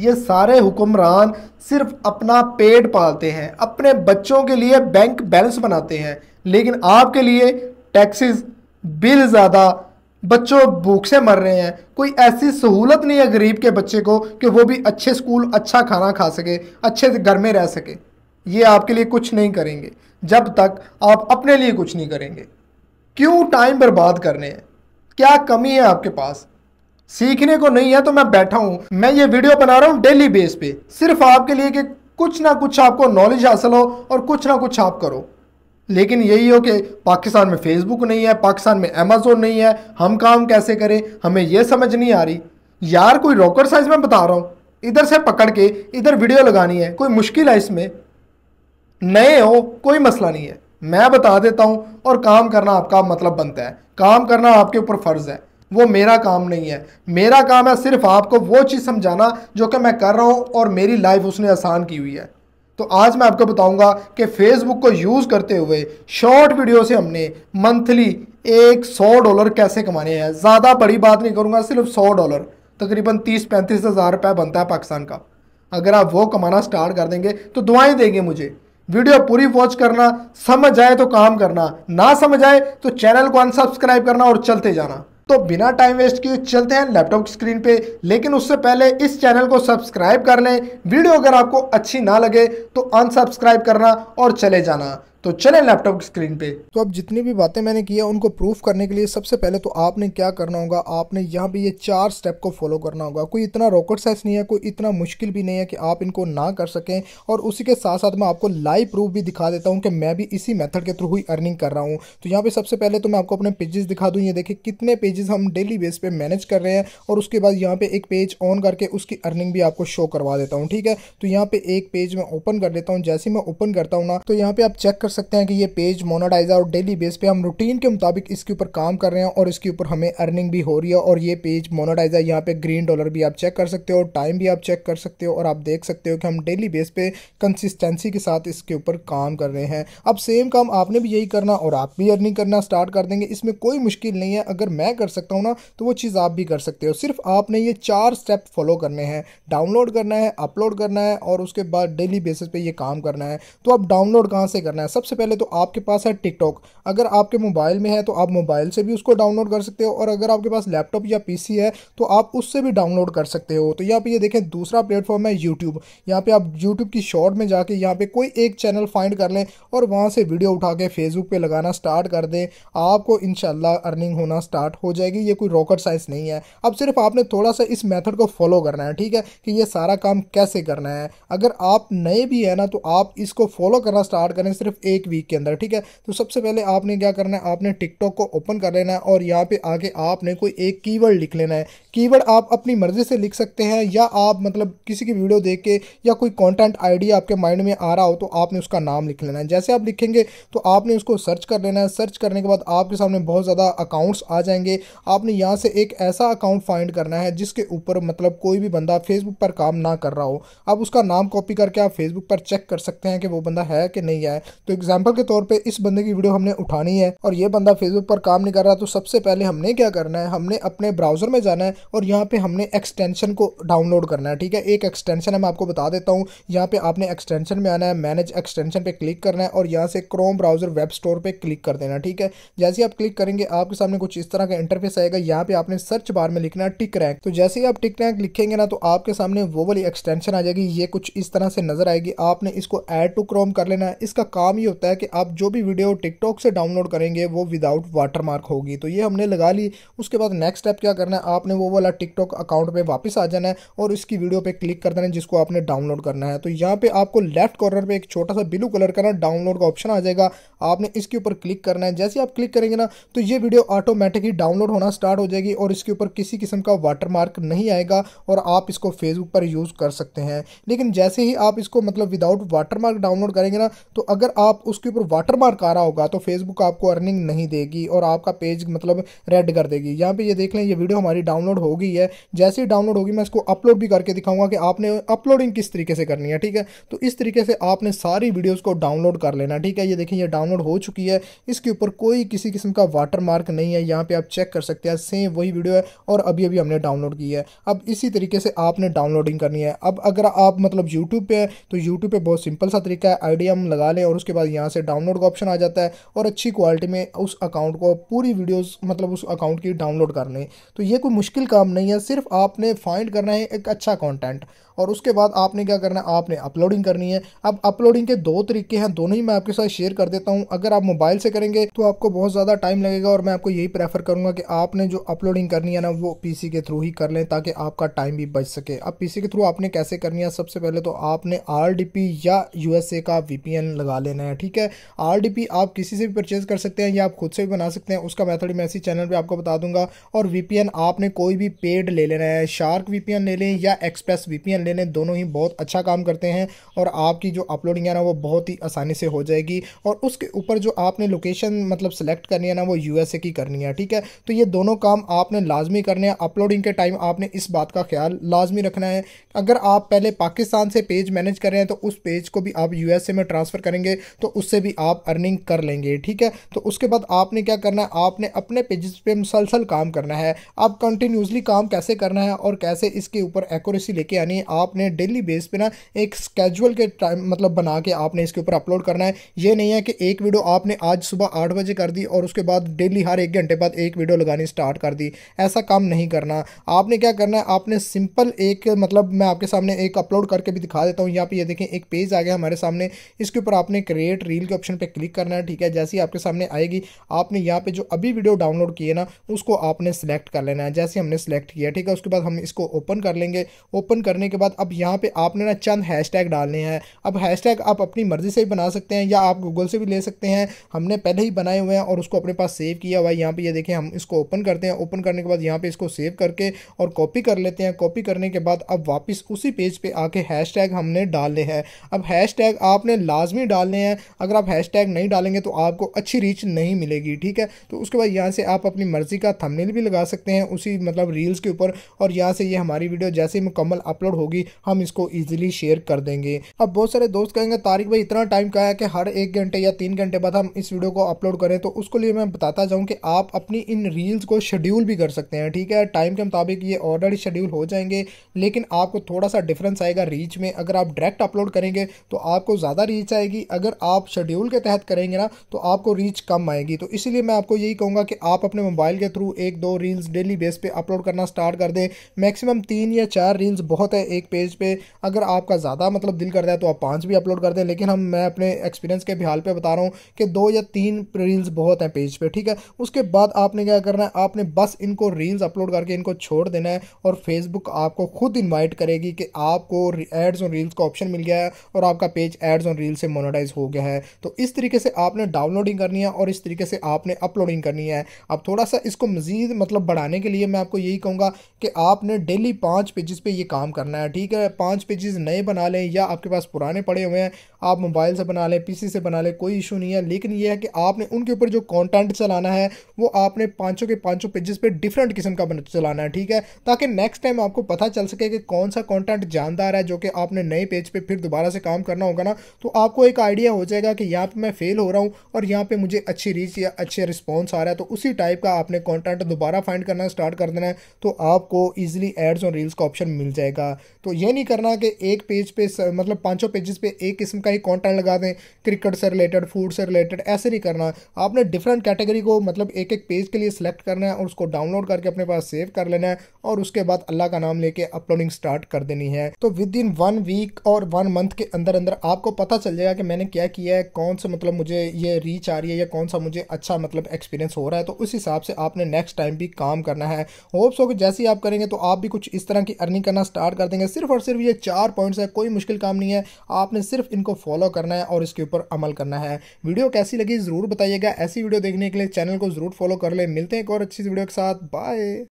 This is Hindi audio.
ये सारे हुक्मरान सिर्फ अपना पेट पालते हैं अपने बच्चों के लिए बैंक बैलेंस बनाते हैं लेकिन आपके लिए टैक्सेस बिल ज़्यादा बच्चों भूख से मर रहे हैं कोई ऐसी सहूलत नहीं है गरीब के बच्चे को कि वो भी अच्छे स्कूल अच्छा खाना खा सके अच्छे से घर में रह सके ये आपके लिए कुछ नहीं करेंगे जब तक आप अपने लिए कुछ नहीं करेंगे क्यों टाइम बर्बाद करने हैं क्या कमी है आपके पास सीखने को नहीं है तो मैं बैठा हूं मैं ये वीडियो बना रहा हूं डेली बेस पे सिर्फ आपके लिए कि कुछ ना कुछ आपको नॉलेज हासिल हो और कुछ ना कुछ आप करो लेकिन यही हो कि पाकिस्तान में फेसबुक नहीं है पाकिस्तान में अमेजोन नहीं है हम काम कैसे करें हमें यह समझ नहीं आ रही यार कोई रॉकर साइज में बता रहा हूं इधर से पकड़ के इधर वीडियो लगानी है कोई मुश्किल है इसमें नए हो कोई मसला नहीं है मैं बता देता हूं और काम करना आपका मतलब बनता है काम करना आपके ऊपर फ़र्ज़ है वो मेरा काम नहीं है मेरा काम है सिर्फ आपको वो चीज़ समझाना जो कि मैं कर रहा हूँ और मेरी लाइफ उसने आसान की हुई है तो आज मैं आपको बताऊंगा कि फेसबुक को यूज़ करते हुए शॉर्ट वीडियो से हमने मंथली एक सौ डॉलर कैसे कमाने हैं ज़्यादा बड़ी बात नहीं करूँगा सिर्फ सौ डॉलर तकरीबन तीस पैंतीस हज़ार रुपये बनता है पाकिस्तान का अगर आप वो कमाना स्टार्ट कर देंगे तो दुआएं देंगे मुझे वीडियो पूरी वॉच करना समझ आए तो काम करना ना समझ आए तो चैनल को अनसब्सक्राइब करना और चलते जाना तो बिना टाइम वेस्ट किए चलते हैं लैपटॉप स्क्रीन पे लेकिन उससे पहले इस चैनल को सब्सक्राइब कर लें वीडियो अगर आपको अच्छी ना लगे तो अनसब्सक्राइब करना और चले जाना तो चले लैपटॉप स्क्रीन पे तो अब जितनी भी बातें मैंने किया उनको प्रूफ करने के लिए सबसे पहले तो आपने क्या करना होगा आपने यहाँ पे ये चार स्टेप को फॉलो करना होगा कोई इतना रॉकेट साइंस नहीं है कोई इतना मुश्किल भी नहीं है कि आप इनको ना कर सकें और उसी के साथ साथ मैं आपको लाइव प्रूफ भी दिखा देता हूँ कि मैं भी इसी मेथड के थ्रू ही अर्निंग कर रहा हूँ तो यहाँ पे सबसे पहले तो मैं आपको अपने पेजेस दिखा दूँ ये देखिए कितने पेजेस हम डेली बेस पे मैनेज कर रहे हैं और उसके बाद यहाँ पे एक पेज ऑन करके उसकी अर्निंग भी आपको शो करवा देता हूँ ठीक है तो यहाँ पे एक पेज मैं ओपन कर देता हूँ जैसे मैं ओपन करता हूँ ना तो यहाँ पे आप चेक कर सकते हैं कि ये पेज मोनाटाइज और डेली बेस पे हम रूटीन के मुताबिक इसके ऊपर काम कर रहे हैं और इसके ऊपर हमें अर्निंग भी हो रही है और ये पेज मोनाटाइज है यहाँ पे ग्रीन डॉलर भी आप चेक कर सकते हो टाइम भी आप चेक कर सकते हो और आप देख सकते हो कि हम डेली बेस पे कंसिस्टेंसी के साथ इसके ऊपर काम कर रहे हैं अब सेम काम आपने भी यही करना और आप भी अर्निंग करना स्टार्ट कर देंगे इसमें कोई मुश्किल नहीं है अगर मैं कर सकता हूँ ना तो वो चीज़ आप भी कर सकते हो सिर्फ आपने ये चार स्टेप फॉलो करने हैं डाउनलोड करना है अपलोड करना है और उसके बाद डेली बेसिस पे ये काम करना है तो आप डाउनलोड कहाँ से करना है सब सबसे पहले तो आपके पास है टिकटॉक अगर आपके मोबाइल में है तो आप मोबाइल से भी उसको डाउनलोड कर सकते हो और अगर आपके पास लैपटॉप या पी है तो आप उससे भी डाउनलोड कर सकते हो तो यहाँ पर ये देखें दूसरा प्लेटफॉर्म है यूट्यूब यहाँ पर आप यूट्यूब की शॉर्ट में जाके यहाँ पर कोई एक चैनल फाइंड कर लें और वहाँ से वीडियो उठा के फेसबुक पर लगाना स्टार्ट कर दें आपको इन अर्निंग होना स्टार्ट हो जाएगी ये कोई रॉकेट साइंस नहीं है अब सिर्फ आपने थोड़ा सा इस मेथड को फॉलो करना है ठीक है कि ये सारा काम कैसे करना है अगर आप नए भी हैं ना तो आप इसको फॉलो करना स्टार्ट करें सिर्फ एक वीक के अंदर ठीक है तो सबसे पहले आपने क्या करना है आपने टिकटॉक को ओपन कर लेना है और यहाँ पे आगे आपने कोई एक कीवर्ड लिख लेना है कीवर्ड आप अपनी मर्जी से लिख सकते हैं या आप मतलब किसी की वीडियो देख के या कोई कॉन्टेंट आइडिया आपके माइंड में आ रहा हो तो आपने उसका नाम लिख लेना है जैसे आप लिखेंगे तो आपने उसको सर्च कर लेना है सर्च करने के बाद आपके सामने बहुत ज़्यादा अकाउंट्स आ जाएंगे आपने यहाँ से एक ऐसा अकाउंट फाइंड करना है जिसके ऊपर मतलब कोई भी बंदा फेसबुक पर काम ना कर रहा हो आप उसका नाम कॉपी करके आप फेसबुक पर चेक कर सकते हैं कि वो बंदा है कि नहीं है तो एक एग्जाम्पल के तौर पर इस बंदे की वीडियो हमने उठानी है और ये बंदा फेसबुक पर काम नहीं कर रहा तो सबसे पहले हमने क्या करना है हमने अपने ब्राउजर में जाना है और यहाँ पे हमने एक्सटेंशन को डाउनलोड करना है ठीक है एक एक्सटेंशन है मैं आपको बता देता हूँ यहाँ पे आपने एक्सटेंशन में आना है मैनेज एक्सटेंशन पे क्लिक करना है और यहाँ से क्रोम ब्राउजर वेब स्टोर पे क्लिक कर देना ठीक है जैसे ही आप क्लिक करेंगे आपके सामने कुछ इस तरह का इंटरफेस आएगा यहाँ पे आपने सर्च बार में लिखना है टिक रैंक तो जैसे ही आप टिक रैंक लिखेंगे ना तो आपके सामने वो वाली एक्सटेंशन आ जाएगी ये कुछ इस तरह से नजर आएगी आपने इसको एड टू क्रोम कर लेना है इसका काम ये होता है कि आप जो भी वीडियो टिकटॉक से डाउनलोड करेंगे वो विदाउट वाटरमार्क होगी तो ये हमने लगा ली उसके बाद नेक्स्ट स्टेप क्या करना है आपने वो वाला टिकटॉक अकाउंट पे वापस आ जाना है और इसकी वीडियो पे क्लिक कर देना है जिसको आपने डाउनलोड करना है तो यहाँ पर आपको लेफ्ट कॉर्नर पर एक छोटा सा ब्लू कलर का ना डाउनलोड का ऑप्शन आ जाएगा आपने इसके ऊपर क्लिक करना है जैसे आप क्लिक करेंगे ना तो ये वीडियो ऑटोमेटिक ही डाउनलोड होना स्टार्ट हो जाएगी और इसके ऊपर किसी किस्म का वाटरमार्क नहीं आएगा और आप इसको फेसबुक पर यूज़ कर सकते हैं लेकिन जैसे ही आप इसको मतलब विदाउट वाटरमार्क डाउनलोड करेंगे ना तो अगर आप आप उसके ऊपर वाटर मार्क आ रहा होगा तो फेसबुक आपको अर्निंग नहीं देगी और आपका पेज मतलब रेड कर देगी यहाँ पे ये देख लें ये वीडियो हमारी डाउनलोड हो गई है जैसे ही डाउनलोड होगी मैं इसको अपलोड भी करके दिखाऊंगा कि आपने अपलोडिंग किस तरीके से करनी है ठीक है तो इस तरीके से आपने सारी वीडियोज़ को डाउनलोड कर लेना ठीक है ये देखें ये डाउनलोड हो चुकी है इसके ऊपर कोई किसी किस्म का वाटर मार्क नहीं है यहाँ पर आप चेक कर सकते हैं सेम वही वीडियो है और अभी अभी हमने डाउनलोड की है अब इसी तरीके से आपने डाउनलोडिंग करनी है अब अगर आप मतलब यूट्यूब पर तो यूट्यूब पर बहुत सिंपल सा तरीका है आइडिया हम लगा लें और उसके बाद बाद यहाँ से डाउनलोड का ऑप्शन आ जाता है और अच्छी क्वालिटी में उस अकाउंट को पूरी वीडियोस मतलब उस अकाउंट की डाउनलोड करनी तो ये कोई मुश्किल काम नहीं है सिर्फ आपने फाइंड करना है एक अच्छा कॉन्टेंट और उसके बाद आपने क्या करना है आपने अपलोडिंग करनी है अब अपलोडिंग के दो तरीके हैं दोनों ही मैं आपके साथ शेयर कर देता हूँ अगर आप मोबाइल से करेंगे तो आपको बहुत ज़्यादा टाइम लगेगा और मैं आपको यही प्रेफर करूँगा कि आपने जो अपलोडिंग करनी है ना वो पीसी के थ्रू ही कर लें ताकि आपका टाइम भी बच सके अब पीसी के थ्रू आपने कैसे करनी है सबसे पहले तो आपने आर या यूएसए का वीपीएन लगा लेना है ठीक है आर आप किसी से भी परचेज कर सकते हैं या आप खुद से भी बना सकते हैं उसका मैथड मैं इसी चैनल पर आपको बता दूंगा और वीपीएन आपने कोई भी पेड ले लेना है शार्क वीपीएन ले लें या एक्सप्रेस वीपीएन एंड एन दोनों ही बहुत अच्छा काम करते हैं और आपकी जो अपलोडिंग है ना वो बहुत ही आसानी से हो जाएगी और उसके ऊपर जो आपने लोकेशन मतलब सेलेक्ट करनी है ना वो यू की करनी है ठीक है तो ये दोनों काम आपने लाजमी करने हैं अपलोडिंग के टाइम आपने इस बात का ख्याल लाजमी रखना है अगर आप पहले पाकिस्तान से पेज मैनेज कर रहे हैं तो उस पेज को भी आप यू में ट्रांसफ़र करेंगे तो उससे भी आप अर्निंग कर लेंगे ठीक है तो उसके बाद आपने क्या करना है आपने अपने पेजेस पे मुसलसल काम करना है आप कंटिन्यूसली काम कैसे करना है और कैसे इसके ऊपर एक्यूरेसी लेके आनी है आपने डेली बेस पे ना एक स्केजुअल के टाइम मतलब बना के आपने इसके ऊपर अपलोड करना है ये नहीं है कि एक वीडियो आपने आज सुबह आठ बजे कर दी और उसके बाद डेली हर एक घंटे बाद एक वीडियो लगानी स्टार्ट कर दी ऐसा काम नहीं करना आपने क्या करना है आपने सिंपल एक मतलब मैं आपके सामने एक अपलोड करके भी दिखा देता हूँ यहाँ पर ये देखें एक पेज आ गया हमारे सामने इसके ऊपर आपने क्रिएट रील के ऑप्शन पर क्लिक करना है ठीक है जैसे ही आपके सामने आएगी आपने यहाँ पर जो अभी वीडियो डाउनलोड किए ना उसको आपने सेलेक्ट कर लेना है जैसे हमने सेलेक्ट किया ठीक है उसके बाद हम इसको ओपन कर लेंगे ओपन करने के बाद बाद अब यहाँ पे आपने ना चंद हैशटैग डालने हैं अब हैशटैग आप अपनी मर्ज़ी से भी बना सकते हैं या आप गूगल से भी ले सकते हैं हमने पहले ही बनाए हुए हैं और उसको अपने पास सेव किया हुआ है यहाँ पर ये यह देखें हम इसको ओपन करते हैं ओपन करने के बाद यहाँ पर इसको सेव करके और कॉपी कर लेते हैं कॉपी करने के बाद अब वापस उसी पेज पर आके टैग हमने डालने हैं अब टैग आपने लाजमी डालने हैं अगर आप टैग नहीं डालेंगे तो आपको अच्छी रीच नहीं मिलेगी ठीक है तो उसके बाद यहाँ से आप अपनी मर्ज़ी का थंबनेल भी लगा सकते हैं उसी मतलब रील्स के ऊपर और यहाँ से ये हमारी वीडियो जैसे ही मुकम्मल अपलोड होगी होगी हम इसको इजीली शेयर कर देंगे अब बहुत सारे दोस्त कहेंगे तारिक भाई इतना टाइम का है कि हर एक घंटे या तीन घंटे बाद हम इस वीडियो को अपलोड करें तो उसको लिए मैं बताता जाऊँ कि आप अपनी इन रील्स को शेड्यूल भी कर सकते हैं ठीक है टाइम के मुताबिक ये ऑलरेडी शेड्यूल हो जाएंगे लेकिन आपको थोड़ा सा डिफरेंस आएगा रीच में अगर आप डायरेक्ट अपलोड करेंगे तो आपको ज़्यादा रीच आएगी अगर आप शेड्यूल के तहत करेंगे ना तो आपको रीच कम आएगी तो इसीलिए मैं आपको यही कहूँगा कि आप अपने मोबाइल के थ्रू एक दो रील्स डेली बेस पे अपलोड करना स्टार्ट कर दें मैक्सिमम तीन या चार रील्स बहुत है एक एक पेज पे अगर आपका ज़्यादा मतलब दिल करता है तो आप पाँच भी अपलोड कर दें लेकिन हम मैं अपने एक्सपीरियंस के बिहाल पे बता रहा हूँ कि दो या तीन रील्स बहुत हैं पेज पे ठीक है उसके बाद आपने क्या करना है आपने बस इनको रील्स अपलोड करके इनको छोड़ देना है और फेसबुक आपको खुद इन्वाइट करेगी कि आपको एड्स और रील्स का ऑप्शन मिल गया है और आपका पेज एड्स और रील्स से मोनोटाइज हो गया है तो इस तरीके से आपने डाउनलोडिंग करनी है और इस तरीके से आपने अपलोडिंग करनी है अब थोड़ा सा इसको मज़ीद मतलब बढ़ाने के लिए मैं आपको यही कहूँगा कि आपने डेली पाँच पेजेस पे ये काम करना है ठीक है पाँच पेजेस नए बना लें या आपके पास पुराने पड़े हुए हैं आप मोबाइल से बना लें पीसी से बना लें कोई इशू नहीं है लेकिन ये है कि आपने उनके ऊपर जो कंटेंट चलाना है वो आपने पाँचों के पाँचों पेजेस पे डिफरेंट किस्म का चलाना है ठीक है ताकि नेक्स्ट टाइम आपको पता चल सके कि कौन सा कॉन्टेंट जानदार है जो कि आपने नए पेज पे फिर दोबारा से काम करना होगा ना तो आपको एक आइडिया हो जाएगा कि यहाँ पर मैं फेल हो रहा हूँ और यहाँ पर मुझे अच्छी रीच या अच्छे रिस्पॉन्स आ रहा है तो उसी टाइप का आपने कॉन्टेंट दोबारा फाइंड करना स्टार्ट कर देना है तो आपको ईजिली एड्स और रील्स का ऑप्शन मिल जाएगा तो ये नहीं करना कि एक पेज पे मतलब पांचों पेजेस पे एक किस्म का ही कंटेंट लगा दें क्रिकेट से रिलेटेड फूड से रिलेटेड ऐसे नहीं करना आपने डिफरेंट कैटेगरी को मतलब एक एक पेज के लिए सेलेक्ट करना है और उसको डाउनलोड करके अपने पास सेव कर लेना है और उसके बाद अल्लाह का नाम लेके अपलोडिंग स्टार्ट कर देनी है तो विद इन वन वीक और वन मंथ के अंदर अंदर आपको पता चल जाएगा कि मैंने क्या किया है कौन सा मतलब मुझे ये रीच आ रही है या कौन सा मुझे अच्छा मतलब एक्सपीरियंस हो रहा है तो उस हिसाब से आपने नेक्स्ट टाइम भी काम करना है होप्स हो कि जैसे ही आप करेंगे तो आप भी कुछ इस तरह की अर्निंग करना स्टार्ट कर देंगे सिर्फ और सिर्फ ये चार पॉइंट्स है कोई मुश्किल काम नहीं है आपने सिर्फ इनको फॉलो करना है और इसके ऊपर अमल करना है वीडियो कैसी लगी ज़रूर बताइएगा ऐसी वीडियो देखने के लिए चैनल को ज़रूर फॉलो कर ले मिलते हैं एक और अच्छी वीडियो के साथ बाय